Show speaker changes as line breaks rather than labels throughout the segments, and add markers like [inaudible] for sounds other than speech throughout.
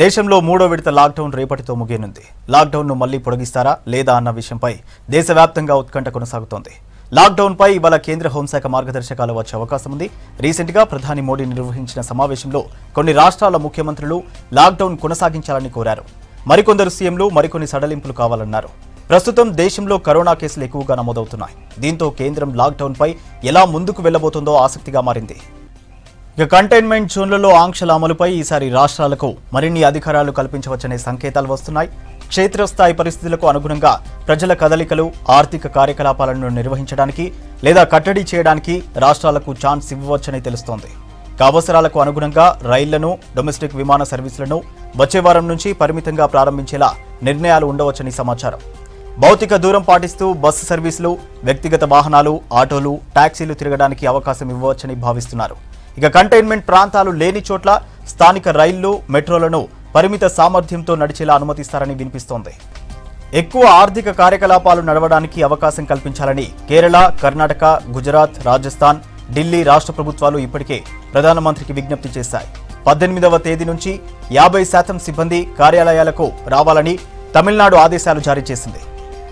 దేశంలో మూడో విడత లాక్డౌన్ రేపటితో ముగియనుంది లాక్డౌన్ను మళ్లీ పొడిగిస్తారా లేదా అన్న విషయంపై దేశవ్యాప్తంగా ఉత్కంఠ కొనసాగుతోంది లాక్డౌన్పై ఇవాళ కేంద్ర హోంశాఖ మార్గదర్శకాలు వచ్చే అవకాశం ఉంది రీసెంట్గా ప్రధాని మోడీ నిర్వహించిన సమావేశంలో కొన్ని రాష్ట్రాల ముఖ్యమంత్రులు లాక్డౌన్ కొనసాగించాలని కోరారు మరికొందరు సీఎంలు మరికొన్ని సడలింపులు కావాలన్నారు ప్రస్తుతం దేశంలో కరోనా కేసులు ఎక్కువగా నమోదవుతున్నాయి దీంతో కేంద్రం లాక్డౌన్పై ఎలా ముందుకు వెళ్లబోతుందో ఆసక్తిగా మారింది ఇక కంటైన్మెంట్ జోన్లలో ఆంక్షల అమలుపై ఈసారి రాష్ట్రాలకు మరిన్ని అధికారాలు కల్పించవచ్చనే సంకేతాలు వస్తున్నాయి క్షేత్రస్థాయి పరిస్థితులకు అనుగుణంగా ప్రజల కదలికలు ఆర్థిక కార్యకలాపాలను నిర్వహించడానికి లేదా కట్టడి చేయడానికి రాష్ట్రాలకు ఛాన్స్ ఇవ్వవచ్చని తెలుస్తోంది అవసరాలకు అనుగుణంగా రైళ్లను డొమెస్టిక్ విమాన సర్వీసులను వచ్చే వారం నుంచి పరిమితంగా ప్రారంభించేలా నిర్ణయాలు ఉండవచ్చని సమాచారం భౌతిక దూరం పాటిస్తూ బస్సు సర్వీసులు వ్యక్తిగత వాహనాలు ఆటోలు ట్యాక్సీలు తిరగడానికి అవకాశం ఇవ్వవచ్చని భావిస్తున్నారు ఇక కంటైన్మెంట్ ప్రాంతాలు లేని చోట్ల స్థానిక రైళ్లు మెట్రోలను పరిమిత సామర్థ్యంతో నడిచేలా అనుమతిస్తారని వినిపిస్తోంది ఎక్కువ ఆర్థిక కార్యకలాపాలు నడవడానికి అవకాశం కల్పించాలని కేరళ కర్ణాటక గుజరాత్ రాజస్థాన్ ఢిల్లీ రాష్ట్ర ప్రభుత్వాలు ఇప్పటికే ప్రధానమంత్రికి విజ్ఞప్తి చేశాయి పద్దెనిమిదవ తేదీ నుంచి యాభై శాతం సిబ్బంది కార్యాలయాలకు రావాలని తమిళనాడు ఆదేశాలు జారీ చేసింది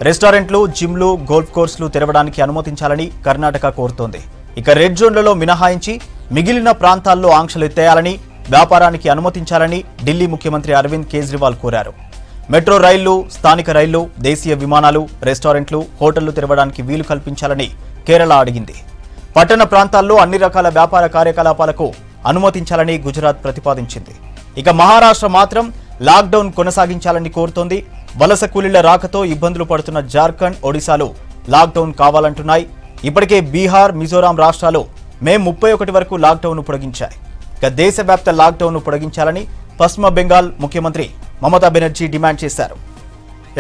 రెస్టారెంట్లు జిమ్లు గోల్ఫ్ కోర్సులు తెరవడానికి అనుమతించాలని కర్ణాటక కోరుతోంది ఇక రెడ్ జోన్లలో మినహాయించి మిగిలిన ప్రాంతాల్లో ఆంక్షలు ఎత్తేయాలని వ్యాపారానికి అనుమతించాలని ఢిల్లీ ముఖ్యమంత్రి అరవింద్ కేజ్రీవాల్ కోరారు మెట్రో రైళ్లు స్థానిక రైళ్లు దేశీయ విమానాలు రెస్టారెంట్లు హోటళ్లు తెరవడానికి వీలు కల్పించాలని కేరళ అడిగింది పట్టణ ప్రాంతాల్లో అన్ని రకాల వ్యాపార కార్యకలాపాలకు అనుమతించాలని గుజరాత్ ప్రతిపాదించింది ఇక మహారాష్ట్ర మాత్రం లాక్డౌన్ కొనసాగించాలని కోరుతోంది వలస కూలీల రాకతో ఇబ్బందులు పడుతున్న జార్ఖండ్ ఒడిశాలో లాక్డౌన్ కావాలంటున్నాయి ఇప్పటికే బీహార్ మిజోరాం రాష్ట్రాలు మే ముప్పై ఒకటి వరకు లాక్డౌన్ను పొడిగించాయి ఇక దేశవ్యాప్త లాక్డౌన్ను పొడిగించాలని పశ్చిమ బెంగాల్ ముఖ్యమంత్రి మమతా బెనర్జీ డిమాండ్ చేశారు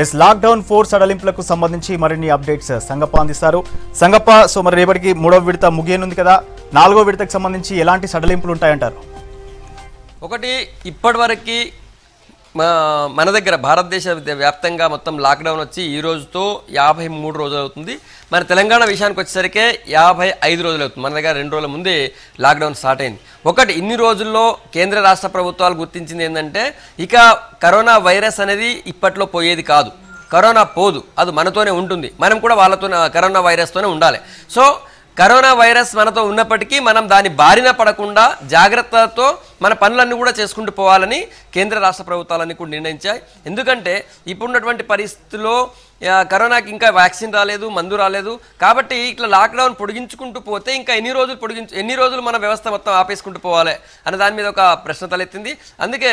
ఎస్ లాక్డౌన్ ఫోర్ సడలింపులకు సంబంధించి మరిన్ని అప్డేట్స్ సంగప్ప అందిస్తారు సంగప్ప సో మరి రేపటికి మూడవ విడత ముగియనుంది కదా నాలుగో విడతకు సంబంధించి ఎలాంటి సడలింపులు ఉంటాయంటారు
ఒకటి ఇప్పటివరకు మన దగ్గర భారతదేశ వ్యాప్తంగా మొత్తం లాక్డౌన్ వచ్చి ఈ రోజుతో యాభై మూడు రోజులు అవుతుంది మన తెలంగాణ విషయానికి వచ్చేసరికే యాభై ఐదు రోజులు అవుతుంది మన దగ్గర రెండు రోజుల ముందే లాక్డౌన్ స్టార్ట్ అయింది ఒకటి ఇన్ని రోజుల్లో కేంద్ర రాష్ట్ర ప్రభుత్వాలు గుర్తించింది ఏంటంటే ఇక కరోనా వైరస్ అనేది ఇప్పట్లో పోయేది కాదు కరోనా పోదు అది మనతోనే ఉంటుంది మనం కూడా వాళ్ళతోనే కరోనా వైరస్తోనే ఉండాలి సో కరోనా వైరస్ మనతో ఉన్నప్పటికీ మనం దాని బారిన పడకుండా జాగ్రత్తతో మన పనులన్నీ కూడా చేసుకుంటూ పోవాలని కేంద్ర రాష్ట్ర ప్రభుత్వాలన్నీ కూడా నిర్ణయించాయి ఎందుకంటే ఇప్పుడున్నటువంటి పరిస్థితుల్లో కరోనాకి ఇంకా వ్యాక్సిన్ రాలేదు మందు రాలేదు కాబట్టి ఇట్లా లాక్డౌన్ పొడిగించుకుంటూ పోతే ఇంకా ఎన్ని రోజులు పొడిగించు ఎన్ని రోజులు మన వ్యవస్థ మొత్తం ఆపేసుకుంటూ పోవాలి అనే దాని మీద ఒక ప్రశ్న తలెత్తింది అందుకే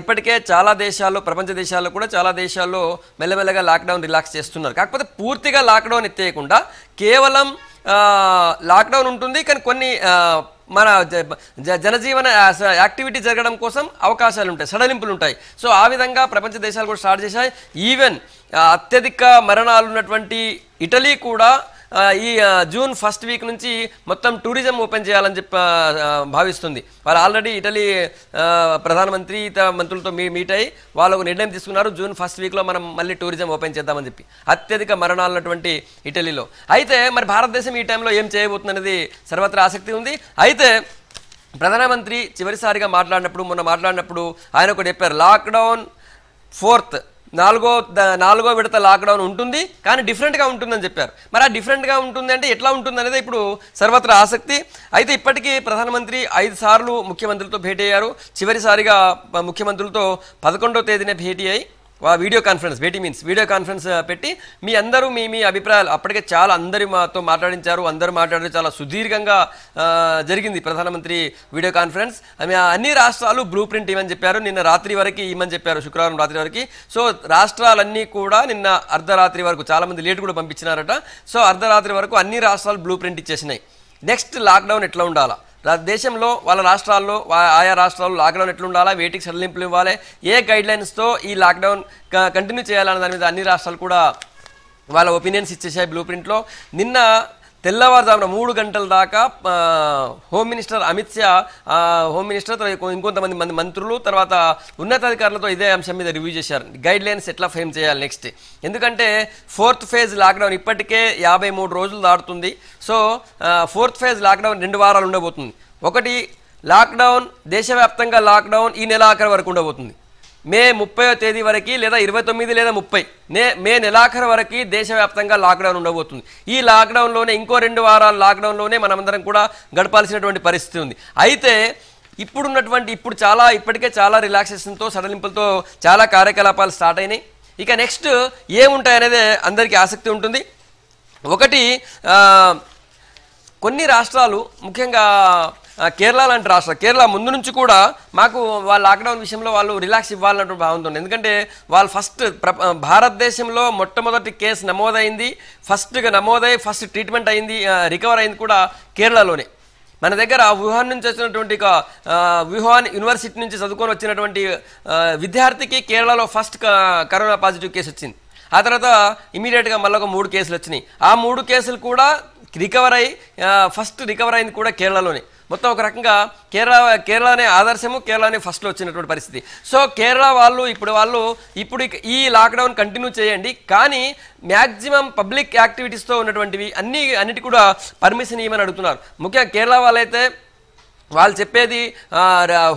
ఇప్పటికే చాలా దేశాల్లో ప్రపంచ దేశాల్లో కూడా చాలా దేశాల్లో మెల్లమెల్లగా లాక్డౌన్ రిలాక్స్ చేస్తున్నారు కాకపోతే పూర్తిగా లాక్డౌన్ ఎత్తేయకుండా కేవలం లాక్డౌన్ ఉంటుంది కానీ కొన్ని మన జనజీవన యాక్టివిటీ జరగడం కోసం అవకాశాలు ఉంటాయి సడలింపులు ఉంటాయి సో ఆ విధంగా ప్రపంచ దేశాలు కూడా స్టార్ట్ చేశాయి ఈవెన్ అత్యధిక మరణాలు ఉన్నటువంటి ఇటలీ కూడా ఈ జూన్ ఫస్ట్ వీక్ నుంచి మొత్తం టూరిజం ఓపెన్ చేయాలని చెప్పి భావిస్తుంది వాళ్ళు ఆల్రెడీ ఇటలీ ప్రధానమంత్రి ఇతర మంత్రులతో మీ మీట్ అయ్యి వాళ్ళు ఒక నిర్ణయం తీసుకున్నారు జూన్ ఫస్ట్ వీక్లో మనం మళ్ళీ టూరిజం ఓపెన్ చేద్దామని చెప్పి అత్యధిక మరణాలు ఉన్నటువంటి ఇటలీలో అయితే మరి భారతదేశం ఈ టైంలో ఏం చేయబోతుందనేది సర్వత్రా ఆసక్తి ఉంది అయితే ప్రధానమంత్రి చివరిసారిగా మాట్లాడినప్పుడు మొన్న మాట్లాడినప్పుడు ఆయన ఒకటి చెప్పారు లాక్డౌన్ ఫోర్త్ నాలుగో నాలుగో విడత లాక్డౌన్ ఉంటుంది కానీ డిఫరెంట్గా ఉంటుందని చెప్పారు మరి ఆ డిఫరెంట్గా ఉంటుంది అంటే ఎట్లా ఉంటుంది అనేది ఇప్పుడు సర్వత్రా ఆసక్తి అయితే ఇప్పటికీ ప్రధానమంత్రి ఐదు సార్లు ముఖ్యమంత్రులతో భేటీ అయ్యారు చివరిసారిగా ముఖ్యమంత్రులతో పదకొండో తేదీనే భేటీ అయి వీడియో కాన్ఫరెన్స్ వేటీ మీన్స్ వీడియో కాన్ఫరెన్స్ పెట్టి మీ అందరూ మీ మీ అభిప్రాయాలు అప్పటికే చాలా అందరి మాతో మాట్లాడించారు అందరూ మాట్లాడారు చాలా సుదీర్ఘంగా జరిగింది ప్రధానమంత్రి వీడియో కాన్ఫరెన్స్ అన్ని రాష్ట్రాలు బ్లూ ప్రింట్ ఇవ్వని చెప్పారు నిన్న రాత్రి వరకు ఇవ్వని చెప్పారు శుక్రవారం రాత్రి వరకు సో రాష్ట్రాలన్నీ కూడా నిన్న అర్ధరాత్రి వరకు చాలామంది లేట్ కూడా పంపించినారట సో అర్ధరాత్రి వరకు అన్ని రాష్ట్రాలు బ్లూ ప్రింట్ ఇచ్చేసినాయి నెక్స్ట్ లాక్డౌన్ ఎట్లా ఉండాలా దేశంలో వాళ్ళ రాష్ట్రాల్లో ఆయా రాష్ట్రాల్లో లాక్డౌన్ ఎట్లుండాలా వేటికి సడలింపులు ఇవ్వాలి ఏ గైడ్లైన్స్తో ఈ లాక్డౌన్ కంటిన్యూ చేయాలన్న దాని మీద అన్ని రాష్ట్రాలు కూడా వాళ్ళ ఒపీనియన్స్ ఇచ్చేసాయి బ్లూ ప్రింట్లో నిన్న తెల్లవారుజామున మూడు గంటల దాకా home minister Amit Shah home minister ఇంకొంతమంది మంది మంత్రులు తర్వాత ఉన్నతాధికారులతో ఇదే అంశం మీద రివ్యూ చేశారు గైడ్ లైన్స్ ఎట్లా ఫ్రేమ్ చేయాలి నెక్స్ట్ ఎందుకంటే ఫోర్త్ ఫేజ్ లాక్డౌన్ ఇప్పటికే యాభై మూడు రోజులు దాటుతుంది సో ఫోర్త్ ఫేజ్ లాక్డౌన్ రెండు వారాలు ఉండబోతుంది ఒకటి లాక్డౌన్ దేశవ్యాప్తంగా లాక్డౌన్ ఈ నెల ఆఖరి వరకు ఉండబోతుంది మే ముప్పయో తేదీ వరకు లేదా ఇరవై తొమ్మిది లేదా ముప్పై మే మే నెలాఖరు వరకు దేశవ్యాప్తంగా లాక్డౌన్ ఉండబోతుంది ఈ లాక్డౌన్లోనే ఇంకో రెండు వారాల లాక్డౌన్లోనే మనమందరం కూడా గడపాల్సినటువంటి పరిస్థితి ఉంది అయితే ఇప్పుడున్నటువంటి ఇప్పుడు చాలా ఇప్పటికే చాలా రిలాక్సేషన్తో సడలింపులతో చాలా కార్యకలాపాలు స్టార్ట్ అయినాయి ఇక నెక్స్ట్ ఏముంటాయనేది అందరికీ ఆసక్తి ఉంటుంది ఒకటి కొన్ని రాష్ట్రాలు ముఖ్యంగా కేరళ లాంటి రాష్ట్రం కేరళ ముందు నుంచి కూడా మాకు వాళ్ళ లాక్డౌన్ విషయంలో వాళ్ళు రిలాక్స్ ఇవ్వాలన్నట్టు భావంతుంది ఎందుకంటే వాళ్ళు ఫస్ట్ భారతదేశంలో మొట్టమొదటి కేసు నమోదైంది ఫస్ట్గా నమోదై ఫస్ట్ ట్రీట్మెంట్ అయింది రికవర్ అయింది కూడా కేరళలోనే మన దగ్గర వ్యూహాన్ నుంచి వచ్చినటువంటి వ్యూహాన్ యూనివర్సిటీ నుంచి చదువుకొని వచ్చినటువంటి విద్యార్థికి కేరళలో ఫస్ట్ కరోనా పాజిటివ్ కేసు వచ్చింది ఆ తర్వాత ఇమీడియట్గా మళ్ళీ ఒక మూడు కేసులు వచ్చినాయి ఆ మూడు కేసులు కూడా రికవర్ అయ్యి ఫస్ట్ రికవర్ అయింది కూడా కేరళలోనే మొత్తం ఒక రకంగా కేరళ కేరళనే ఆదర్శము కేరళనే ఫస్ట్లో వచ్చినటువంటి పరిస్థితి సో కేరళ వాళ్ళు ఇప్పుడు వాళ్ళు ఇప్పుడు ఈ లాక్డౌన్ కంటిన్యూ చేయండి కానీ మ్యాక్సిమం పబ్లిక్ యాక్టివిటీస్తో ఉన్నటువంటివి అన్ని అన్నిటి కూడా పర్మిషన్ ఇవ్వమని అడుగుతున్నారు ముఖ్యంగా కేరళ వాళ్ళైతే వాళ్ళు చెప్పేది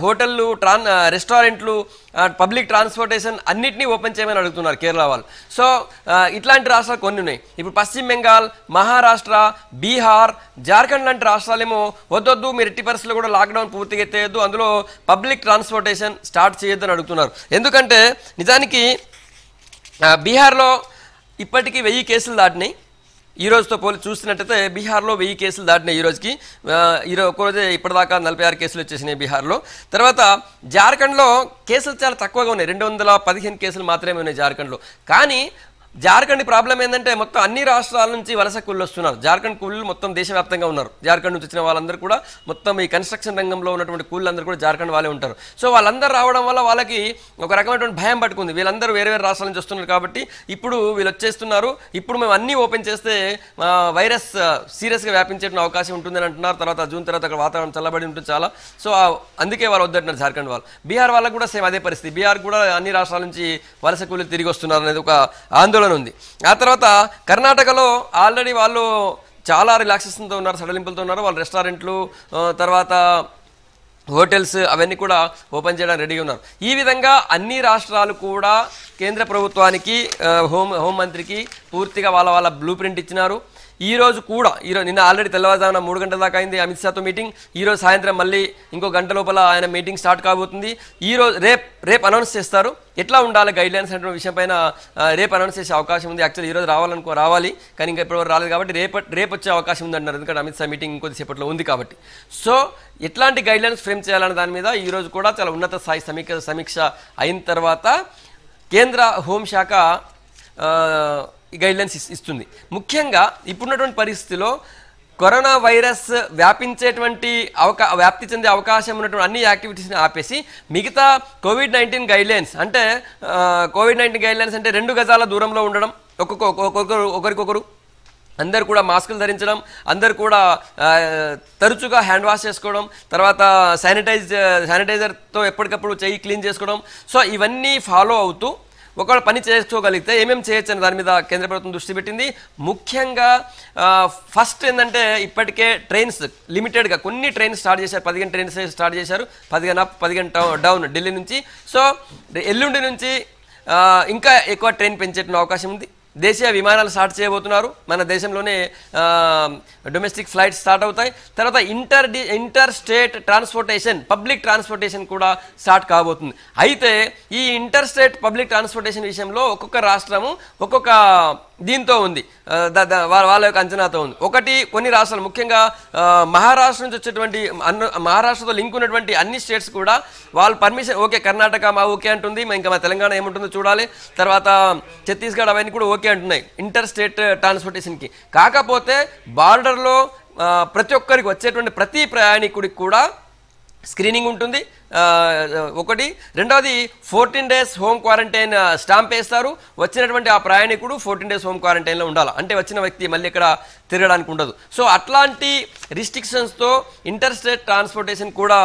హోటళ్ళు ట్రాన్ రెస్టారెంట్లు పబ్లిక్ ట్రాన్స్పోర్టేషన్ అన్నింటినీ ఓపెన్ చేయమని అడుగుతున్నారు కేరళ వాళ్ళు సో ఇట్లాంటి రాష్ట్రాలు కొన్ని ఉన్నాయి ఇప్పుడు పశ్చిమ బెంగాల్ మహారాష్ట్ర బీహార్ జార్ఖండ్ లాంటి రాష్ట్రాలేమో వద్దొద్దు మీరు ఎట్టి పరిస్థితులు కూడా లాక్డౌన్ పూర్తిగా ఎత్తేయద్దు అందులో పబ్లిక్ ట్రాన్స్పోర్టేషన్ స్టార్ట్ చేయొద్దని అడుగుతున్నారు ఎందుకంటే నిజానికి బీహార్లో ఇప్పటికీ వెయ్యి కేసులు దాటినాయి ఈ రోజుతో పోలి చూస్తున్నట్టయితే బీహార్లో వెయ్యి కేసులు దాటినాయి ఈ రోజుకి ఈరోజు ఒక్కరోజే ఇప్పటిదాకా నలభై ఆరు కేసులు వచ్చేసినాయి బీహార్లో తర్వాత జార్ఖండ్లో కేసులు చాలా తక్కువగా ఉన్నాయి రెండు వందల పదిహేను కేసులు మాత్రమే ఉన్నాయి జార్ఖండ్లో కానీ జార్ఖండ్ ప్రాబ్లం ఏంటంటే మొత్తం అన్ని రాష్ట్రాల నుంచి వలస కూళ్ళు వస్తున్నారు జార్ఖండ్ కూళ్ళు మొత్తం దేశవ్యాప్తంగా ఉన్నారు జార్ఖండ్ నుంచి వచ్చిన వాళ్ళందరూ కూడా మొత్తం ఈ కన్స్ట్రక్షన్ రంగంలో ఉన్నటువంటి అందరూ కూడా జార్ఖండ్ వాళ్ళే ఉంటారు సో వాళ్ళందరూ రావడం వల్ల వాళ్ళకి ఒక రకమైనటువంటి భయం పట్టుకుంది వీళ్ళందరూ వేరే వేరే రాష్ట్రాల నుంచి వస్తున్నారు కాబట్టి ఇప్పుడు వీళ్ళు వచ్చేస్తున్నారు ఇప్పుడు మేము అన్నీ ఓపెన్ చేస్తే వైరస్ సీరియస్గా వ్యాపించే అవకాశం ఉంటుందని అంటున్నారు తర్వాత జూన్ తర్వాత అక్కడ వాతావరణం చల్లబడి ఉంటుంది చాలా సో అందుకే వాళ్ళు వద్దంటున్నారు జార్ఖండ్ వాళ్ళు బీహార్ వాళ్ళకు కూడా సేమ్ అదే పరిస్థితి బీహార్ కూడా అన్ని రాష్ట్రాల నుంచి వలస కూలీలు తిరిగి వస్తున్నారు అనేది ఒక ఆందోళన ఉంది ఆ తర్వాత కర్ణాటకలో ఆల్రెడీ వాళ్ళు చాలా రిలాక్సేషన్తో ఉన్నారు సడలింపులతో ఉన్నారు వాళ్ళు రెస్టారెంట్లు తర్వాత హోటల్స్ అవన్నీ కూడా ఓపెన్ చేయడానికి రెడీ ఉన్నారు ఈ విధంగా అన్ని రాష్ట్రాలు కూడా కేంద్ర ప్రభుత్వానికి హోం హోంమంత్రికి పూర్తిగా వాళ్ళ వాళ్ళ బ్లూ ప్రింట్ ఇచ్చినారు ఈ రోజు కూడా ఈరోజు నిన్న ఆల్రెడీ తెల్లవారుజామున మూడు గంటల దాకా అయింది అమిత్ షాతో మీటింగ్ ఈరోజు సాయంత్రం మళ్ళీ ఇంకో గంట లోపల ఆయన మీటింగ్ స్టార్ట్ కాబోతుంది ఈరోజు రేపు రేపు అనౌన్స్ చేస్తారు ఎట్లా ఉండాలి గైడ్ లైన్స్ అనే విషయం పైన రేపు అనౌన్స్ చేసే అవకాశం ఉంది యాక్చువల్ ఈరోజు రావాలనుకో రావాలి కానీ ఇంకా ఎప్పుడు రాలేదు కాబట్టి రేపు రేపు వచ్చే అవకాశం ఉంది అంటున్నారు ఎందుకంటే అమిత్ షా మీటింగ్ ఇంకొద్దిసేపట్లో ఉంది కాబట్టి సో ఎట్లాంటి గైడ్ లైన్స్ ఫ్రేమ్ చేయాలనే దాని మీద ఈరోజు కూడా చాలా ఉన్నత స్థాయి సమీక్ష సమీక్ష అయిన తర్వాత కేంద్ర హోంశాఖ గైడ్లైన్స్ ఇస్తుంది ముఖ్యంగా ఇప్పుడున్నటువంటి పరిస్థితిలో కరోనా వైరస్ వ్యాపించేటువంటి అవకా వ్యాప్తి చెందే అవకాశం ఉన్నటువంటి అన్ని యాక్టివిటీస్ని ఆపేసి మిగతా కోవిడ్ నైన్టీన్ గైడ్లైన్స్ అంటే కోవిడ్ నైన్టీన్ గైడ్లైన్స్ అంటే రెండు గజాల దూరంలో ఉండడం ఒక్కొక్క ఒక్కొక్కరు ఒకరికొకరు అందరు కూడా మాస్కులు ధరించడం అందరు కూడా తరచుగా హ్యాండ్ వాష్ చేసుకోవడం తర్వాత శానిటైజ్ శానిటైజర్తో ఎప్పటికప్పుడు చెయ్యి క్లీన్ చేసుకోవడం సో ఇవన్నీ ఫాలో అవుతూ ఒకవేళ పని చేసుకోగలిగితే ఏమేమి చేయొచ్చు అని దాని మీద కేంద్ర ప్రభుత్వం దృష్టి పెట్టింది ముఖ్యంగా ఫస్ట్ ఏంటంటే ఇప్పటికే ట్రైన్స్ లిమిటెడ్గా కొన్ని ట్రైన్స్ స్టార్ట్ చేశారు పదిహేను ట్రైన్స్ స్టార్ట్ చేశారు పదిహేను అప్ పదిహేను డౌన్ ఢిల్లీ నుంచి సో ఎల్లుండి నుంచి ఇంకా ఎక్కువ ట్రైన్ పెంచేట అవకాశం ఉంది దేశీయ విమానాలు స్టార్ట్ చేయబోతున్నారు మన దేశంలోనే డొమెస్టిక్ ఫ్లైట్స్ స్టార్ట్ అవుతాయి తర్వాత inter inter state transportation public transportation కూడా స్టార్ట్ కాబోతుంది అయితే ఈ ఇంటర్ స్టేట్ పబ్లిక్ ట్రాన్స్పోర్టేషన్ విషయంలో ఒక్కొక్క రాష్ట్రము ఒక్కొక్క దీంతో ఉంది వాళ్ళ యొక్క అంచనాతో ఉంది ఒకటి కొన్ని రాష్ట్రాలు ముఖ్యంగా మహారాష్ట్ర నుంచి వచ్చేటువంటి అన్న మహారాష్ట్రతో లింక్ ఉన్నటువంటి అన్ని స్టేట్స్ కూడా వాళ్ళు పర్మిషన్ ఓకే కర్ణాటక మా ఓకే అంటుంది ఇంకా మా తెలంగాణ ఏముంటుందో చూడాలి తర్వాత ఛత్తీస్గఢ్ అవన్నీ కూడా ఓకే అంటున్నాయి ఇంటర్ స్టేట్ ట్రాన్స్పోర్టేషన్కి కాకపోతే బార్డర్లో ప్రతి ఒక్కరికి వచ్చేటువంటి ప్రతి ప్రయాణికుడికి కూడా స్క్రీనింగ్ ఉంటుంది ఒకటి రెండవది fourteen days home quarantine stamp వేస్తారు వచ్చినటువంటి ఆ ప్రయాణికుడు ఫోర్టీన్ డేస్ హోమ్ క్వారంటైన్లో ఉండాలి అంటే వచ్చిన వ్యక్తి మళ్ళీ ఇక్కడ తిరగడానికి ఉండదు సో అట్లాంటి రిస్ట్రిక్షన్స్తో ఇంటర్ స్టేట్ ట్రాన్స్పోర్టేషన్ కూడా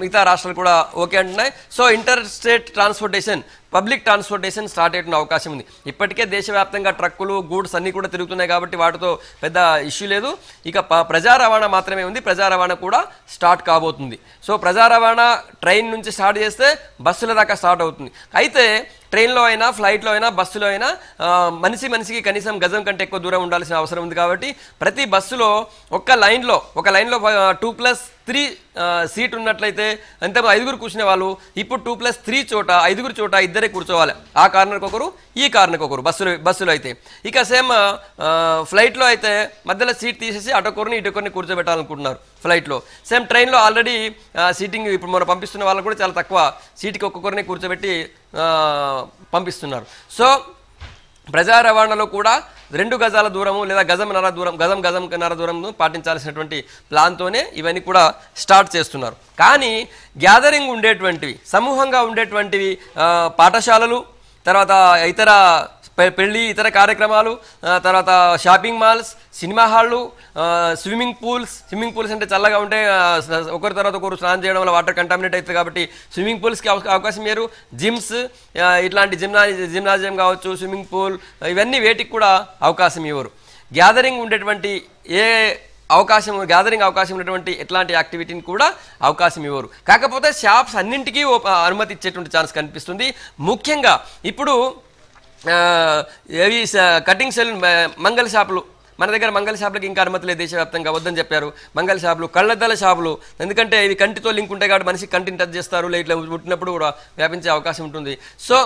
మిగతా రాష్ట్రాలు కూడా ఓకే అంటున్నాయి so inter state transportation public transportation start అయ్యే అవకాశం ఉంది ఇప్పటికే దేశవ్యాప్తంగా ట్రక్కులు గూడ్స్ అన్నీ కూడా తిరుగుతున్నాయి కాబట్టి వాటితో పెద్ద ఇష్యూ లేదు ఇక ప్రజా రవాణా మాత్రమే ఉంది ప్రజా రవాణా కూడా స్టార్ట్ కాబోతుంది సో ప్రజా రవాణా ట్రైన్ నుంచి స్టార్ట్ చేస్తే బస్సుల దాకా స్టార్ట్ అవుతుంది అయితే ట్రైన్లో అయినా ఫ్లైట్లో అయినా బస్సులో అయినా మనిషి మనిషికి కనీసం గజం కంటే ఎక్కువ దూరం ఉండాల్సిన అవసరం ఉంది కాబట్టి ప్రతి బస్సులో ఒక్క లైన్లో ఒక లైన్లో టూ ప్లస్ త్రీ సీట్ ఉన్నట్లయితే అంతే ఐదుగురు కూర్చునే వాళ్ళు ఇప్పుడు టూ ప్లస్ త్రీ చోట ఐదుగురు చోట ఇద్దరే కూర్చోవాలి ఆ కార్నర్కి ఒకరు ఈ కార్నర్కి ఒకరు బస్సులు బస్సులో అయితే ఇక సేమ్ ఫ్లైట్లో అయితే మధ్యలో సీట్ తీసేసి అటొకరిని ఇటొకరిని కూర్చోబెట్టాలనుకుంటున్నారు ఫ్లైట్లో సేమ్ ట్రైన్లో ఆల్రెడీ సీటింగ్ ఇప్పుడు మనం పంపిస్తున్న వాళ్ళకు కూడా చాలా తక్కువ సీట్కి ఒక్కొక్కరిని కూర్చోబెట్టి పంపిస్తున్నారు సో ప్రజా రవాణాలో కూడా రెండు గజాల దూరము లేదా గజం నర దూరం గజం గజం నర దూరంను పాటించాల్సినటువంటి ప్లాన్తోనే ఇవన్నీ కూడా స్టార్ట్ చేస్తున్నారు కానీ గ్యాదరింగ్ ఉండేటువంటివి సమూహంగా ఉండేటువంటివి పాఠశాలలు తర్వాత ఇతర పెళ్ళి ఇతర కార్యక్రమాలు తర్వాత షాపింగ్ మాల్స్ సినిమా హాళ్ళు స్విమ్మింగ్ పూల్స్ స్విమ్మింగ్ పూల్స్ అంటే చల్లగా ఉంటే ఒకరి తర్వాత ఒకరు స్నానం చేయడం వల్ల వాటర్ కంటామినేట్ అవుతుంది కాబట్టి స్విమ్మింగ్ పూల్స్కి అవకాశం వేరు జిమ్స్ ఇట్లాంటి జిమ్నా జిమ్నాజియం కావచ్చు స్విమ్మింగ్ పూల్ ఇవన్నీ వేటికి కూడా అవకాశం ఇవ్వరు గ్యాదరింగ్ ఉండేటువంటి ఏ అవకాశం గ్యాదరింగ్ అవకాశం ఉన్నటువంటి ఎట్లాంటి యాక్టివిటీని కూడా అవకాశం ఇవ్వరు కాకపోతే షాప్స్ అన్నింటికీ అనుమతి ఇచ్చేటువంటి ఛాన్స్ కనిపిస్తుంది ముఖ్యంగా ఇప్పుడు ಎ ಕಟ್ಟಿಂಗ್ ಸೆಲ್ ಮಂಗಳ ಸಾಪಳು మన దగ్గర మంగళ షాపులకు ఇంకా అనుమతి లేదు దేశవ్యాప్తంగా వద్దని చెప్పారు మంగళ షాపులు కళ్ళద్దల షాపులు ఎందుకంటే ఇవి కంటితో లింక్ ఉంటాయి కాబట్టి మనిషి కంటిని టచ్ చేస్తారు ఇట్లా పుట్టినప్పుడు కూడా వ్యాపించే అవకాశం ఉంటుంది సో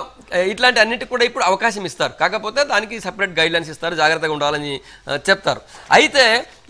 ఇట్లాంటి అన్నిటికి కూడా ఇప్పుడు అవకాశం ఇస్తారు కాకపోతే దానికి సపరేట్ గైడ్ లైన్స్ ఇస్తారు జాగ్రత్తగా ఉండాలని చెప్తారు అయితే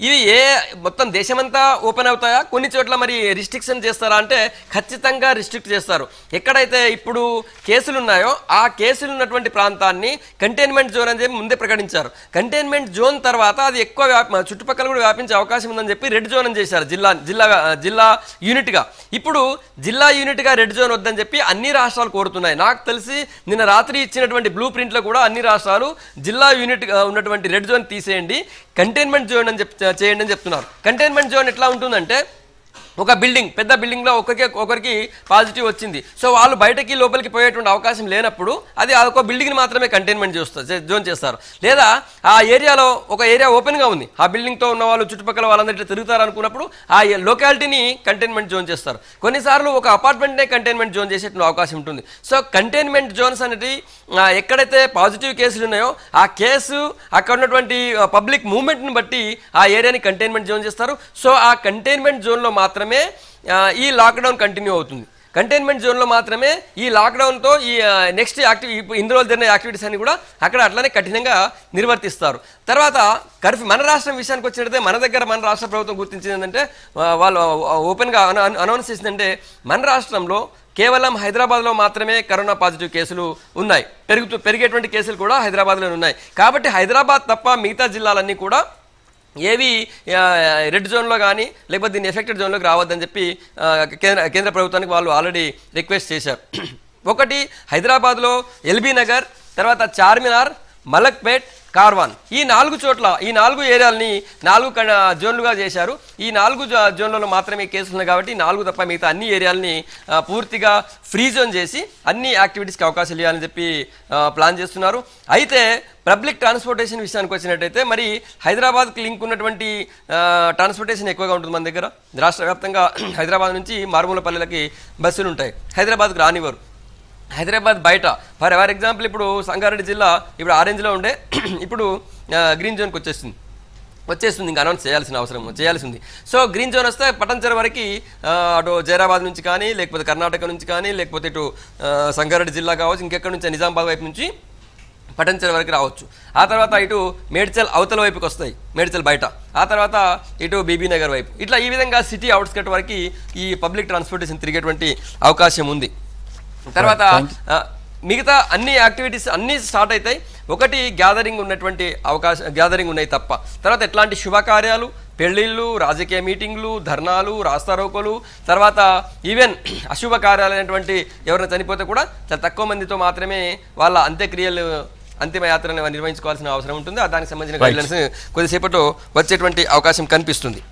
ఇవి ఏ మొత్తం దేశమంతా ఓపెన్ అవుతాయా కొన్ని చోట్ల మరి రిస్ట్రిక్షన్ చేస్తారా అంటే ఖచ్చితంగా రిస్ట్రిక్ట్ చేస్తారు ఎక్కడైతే ఇప్పుడు కేసులు ఉన్నాయో ఆ కేసులు ఉన్నటువంటి ప్రాంతాన్ని కంటైన్మెంట్ జోన్ అని చెప్పి ముందే ప్రకటించారు కంటైన్మెంట్ జోన్ తర్వాత తర్వాత అది ఎక్కువ చుట్టుపక్కల కూడా వ్యాపించే అవకాశం ఉందని చెప్పి రెడ్ జోన్ అని చేశారు జిల్లా జిల్లా జిల్లా యూనిట్గా ఇప్పుడు జిల్లా యూనిట్గా రెడ్ జోన్ వద్దని చెప్పి అన్ని రాష్ట్రాలు కోరుతున్నాయి నాకు తెలిసి నిన్న రాత్రి ఇచ్చినటువంటి బ్లూ ప్రింట్లో కూడా అన్ని రాష్ట్రాలు జిల్లా యూనిట్ ఉన్నటువంటి రెడ్ జోన్ తీసేయండి కంటైన్మెంట్ జోన్ అని చెప్ చేయండి అని చెప్తున్నారు కంటైన్మెంట్ జోన్ ఎట్లా ఉంటుందంటే ఒక బిల్డింగ్ పెద్ద బిల్డింగ్లో ఒకరికి ఒకరికి పాజిటివ్ వచ్చింది సో వాళ్ళు బయటకి లోపలికి పోయేటువంటి అవకాశం లేనప్పుడు అది ఒక బిల్డింగ్ని మాత్రమే కంటైన్మెంట్ చేస్తారు జోన్ చేస్తారు లేదా ఆ ఏరియాలో ఒక ఏరియా ఓపెన్గా ఉంది ఆ బిల్డింగ్తో ఉన్న వాళ్ళు చుట్టుపక్కల వాళ్ళందరికీ తిరుగుతారు అనుకున్నప్పుడు ఆ లొకాలిటీని కంటైన్మెంట్ జోన్ చేస్తారు కొన్నిసార్లు ఒక అపార్ట్మెంట్నే కంటైన్మెంట్ జోన్ చేసేటువంటి అవకాశం ఉంటుంది సో కంటైన్మెంట్ జోన్స్ అనేది ఎక్కడైతే పాజిటివ్ కేసులు ఉన్నాయో ఆ కేసు అక్కడ ఉన్నటువంటి పబ్లిక్ మూమెంట్ని బట్టి ఆ ఏరియాని కంటైన్మెంట్ జోన్ చేస్తారు సో ఆ కంటైన్మెంట్ జోన్లో మాత్రం మాత్రమే ఈ లాక్డౌన్ కంటిన్యూ అవుతుంది కంటైన్మెంట్ జోన్లో మాత్రమే ఈ లాక్డౌన్తో ఈ నెక్స్ట్ యాక్టివ్ ఇందులో జరిగిన యాక్టివిటీస్ అన్ని కూడా అక్కడ అట్లనే కఠినంగా నిర్వర్తిస్తారు తర్వాత కర్ఫ్యూ మన రాష్ట్రం విషయానికి వచ్చినట్టే మన దగ్గర మన రాష్ట్ర ప్రభుత్వం గుర్తించింది ఏంటంటే వాళ్ళు ఓపెన్గా అనౌన్స్ చేసిందంటే మన రాష్ట్రంలో కేవలం హైదరాబాద్లో మాత్రమే కరోనా పాజిటివ్ కేసులు ఉన్నాయి పెరుగుతూ పెరిగేటువంటి కేసులు కూడా హైదరాబాద్లోనే ఉన్నాయి కాబట్టి హైదరాబాద్ తప్ప మిగతా జిల్లాలన్నీ కూడా ఏవి రెడ్ జోన్లో కానీ లేకపోతే దీన్ని ఎఫెక్టెడ్ జోన్లోకి రావద్దని చెప్పి కేంద్ర కేంద్ర ప్రభుత్వానికి వాళ్ళు ఆల్రెడీ రిక్వెస్ట్ చేశారు [clears throat] ఒకటి హైదరాబాద్లో ఎల్బీ నగర్ తర్వాత చార్మినార్ మలక్పేట్ కార్వాన్ ఈ నాలుగు చోట్ల ఈ నాలుగు ఏరియాలని నాలుగు జోన్లుగా చేశారు ఈ నాలుగు జోన్లలో మాత్రమే కేసులు ఉన్నాయి కాబట్టి నాలుగు తప్ప మిగతా అన్ని ఏరియాలని పూర్తిగా ఫ్రీ జోన్ చేసి అన్ని యాక్టివిటీస్కి అవకాశాలు ఇవ్వాలని చెప్పి ప్లాన్ చేస్తున్నారు అయితే పబ్లిక్ ట్రాన్స్పోర్టేషన్ విషయానికి వచ్చినట్టయితే మరి హైదరాబాద్కి లింక్ ఉన్నటువంటి ట్రాన్స్పోర్టేషన్ ఎక్కువగా ఉంటుంది మన దగ్గర రాష్ట్ర వ్యాప్తంగా [clears throat] హైదరాబాద్ నుంచి మారుమూల పల్లెలకి బస్సులు ఉంటాయి హైదరాబాద్కి రానివ్వరు హైదరాబాద్ బయట ఫర్ ఫర్ ఎగ్జాంపుల్ ఇప్పుడు సంగారెడ్డి జిల్లా ఇప్పుడు ఆరెంజ్లో ఉండే [clears throat] ఇప్పుడు గ్రీన్ జోన్కి వచ్చేస్తుంది వచ్చేస్తుంది ఇంకా అనౌన్స్ చేయాల్సిన అవసరం చేయాల్సి ఉంది సో గ్రీన్ జోన్ వస్తే పటంచర్ వరకు అటు జైరాబాద్ నుంచి కానీ లేకపోతే కర్ణాటక నుంచి కానీ లేకపోతే ఇటు సంగారెడ్డి జిల్లా కావచ్చు ఇంకెక్కడి నుంచి నిజామాబాద్ వైపు నుంచి పటంచర్ వరకు రావచ్చు ఆ తర్వాత ఇటు మేడ్చల్ అవతల వైపుకి వస్తాయి మేడ్చల్ బయట ఆ తర్వాత ఇటు బీబీనగర్ వైపు ఇట్లా ఈ విధంగా సిటీ అవుట్స్కట్ వరకు ఈ పబ్లిక్ ట్రాన్స్పోర్టేషన్ తిరిగేటువంటి అవకాశం ఉంది తర్వాత మిగతా అన్ని యాక్టివిటీస్ అన్నీ స్టార్ట్ అవుతాయి ఒకటి గ్యాదరింగ్ ఉన్నటువంటి అవకాశం గ్యాదరింగ్ ఉన్నాయి తప్ప తర్వాత ఎట్లాంటి శుభకార్యాలు పెళ్ళిళ్ళు రాజకీయ మీటింగ్లు ధర్నాలు రాస్తారోకలు తర్వాత ఈవెన్ [clears throat] అశుభ కార్యాలైనటువంటి ఎవరైనా చనిపోతే కూడా చాలా తక్కువ మందితో మాత్రమే వాళ్ళ అంత్యక్రియలు అంతిమయాత్రను నిర్వహించుకోవాల్సిన అవసరం ఉంటుంది దానికి సంబంధించిన గైడ్లైన్స్ కొద్దిసేపట్లో వచ్చేటువంటి అవకాశం కనిపిస్తుంది